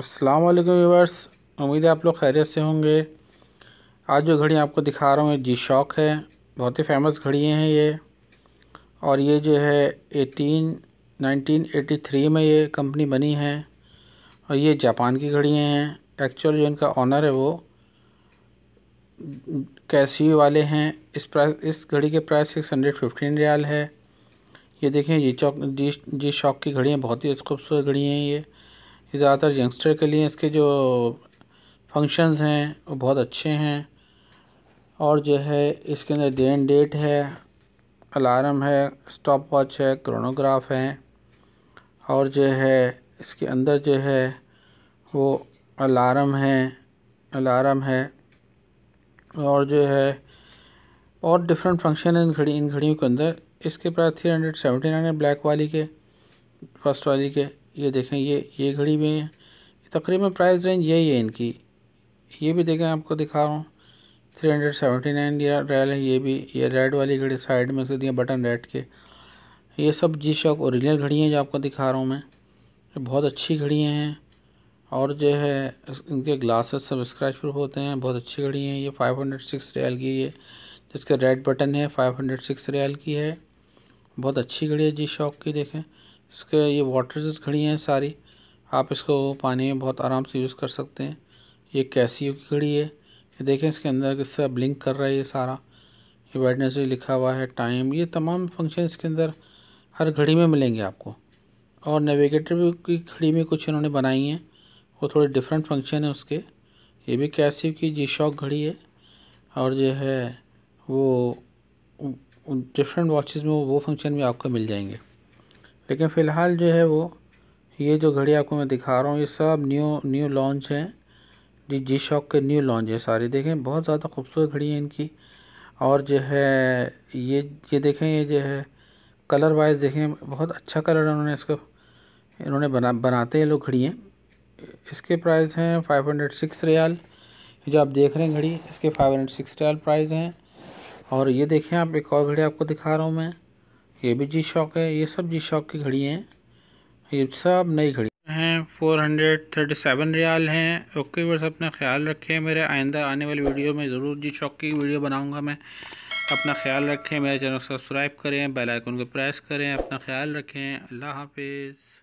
अस्सलाम वालेकुम व्यूवर्स उम्मीद है आप लोग खैरियत से होंगे आज जो घड़ी आपको दिखा रहा हूँ ये जी शॉक है बहुत ही फेमस घड़ी हैं ये और ये जो है एटीन नाइनटीन एटी थ्री में ये कंपनी बनी है और ये जापान की घड़ियाँ हैं एक्चुअल जो इनका ऑनर है वो कैसी वाले हैं इस प्राइस इस घड़ी के price six hundred fifteen riyal है ये देखें जी चौक जी जी शॉक की घड़ियाँ बहुत ही खूबसूरत घड़ी हैं ये ये ज़्यादातर यंगस्टर के लिए इसके जो फंक्शंस हैं वो बहुत अच्छे हैं और जो है इसके अंदर डे एंड डेट है अलार्म है स्टॉप वॉच है क्रोनोग्राफ है और जो है इसके अंदर जो है वो अलार्म है अलार्म है और जो है और डिफरेंट फंक्शन है इन घड़ी इन घड़ियों के अंदर इसके price three hundred seventy nine है ब्लैक वाली के फर्स्ट वाली के ये देखें ये ये घड़ी भी है तकरीबन प्राइस रेंज यही है इनकी ये भी देखें आपको दिखा रहा हूँ three hundred seventy nine riyal है ये भी ये रेड वाली घड़ी साइड में से दिया बटन रेड के ये सब जी शॉक औरिजिनल घड़ी हैं जो आपको दिखा रहा हूँ मैं बहुत अच्छी घड़ियाँ हैं और जो है इनके ग्लासेस सब स्क्रैच प्रूफ होते हैं बहुत अच्छी घड़ी हैं ये फाइव हंड्रेड सिक्स रियाल की ये जिसके रेड बटन है फाइव हंड्रेड सिक्स रियाल की है बहुत अच्छी घड़ी है जी शॉक की देखें इसके ये वाटर्स घड़ी हैं सारी आप इसको पानी में बहुत आराम से यूज़ कर सकते हैं ये कैसी की घड़ी है ये देखें इसके अंदर किस तरह ब्लिंक कर रहा है ये सारा ये वेडनेसडे लिखा हुआ है टाइम ये तमाम फंक्शन इसके अंदर हर घड़ी में मिलेंगे आपको और नेविगेटर की घड़ी में कुछ इन्होंने बनाई हैं वो थोड़े डिफरेंट फंक्शन है उसके ये भी कैसियो की जी शॉक घड़ी है और जो है वो डिफरेंट वॉचेस में वो फंक्शन भी आपको मिल जाएंगे लेकिन फ़िलहाल जो है वो ये जो घड़ी आपको मैं दिखा रहा हूँ ये सब न्यू न्यू लॉन्च हैं जी जी शॉक के न्यू लॉन्च है सारे देखें बहुत ज़्यादा खूबसूरत घड़ी है इनकी और जो है ये ये देखें ये जो है कलर वाइज देखें बहुत अच्छा कलर है उन्होंने इसका इन्होंने बना बनाते हैं लोग घड़ी हैं इसके प्राइस हैं फाइव हंड्रेड सिक्स रियाल जो आप देख रहे हैं घड़ी इसके five hundred six riyal price हैं और ये देखें आप एक और घड़ी आपको दिखा रहा हूँ मैं ये भी जी शॉक है ये सब जी शॉक की घड़ी हैं ये सब नई घड़ी हैं four hundred thirty seven riyal हैं ओके बस अपना ख्याल रखें मेरे आइंदा आने वाली वीडियो में ज़रूर जी शॉक की वीडियो बनाऊँगा मैं अपना ख्याल रखें मेरे चैनल को सब्सक्राइब करें बेल आइकन को प्रेस करें अपना ख्याल रखें अल्लाह हाफिज़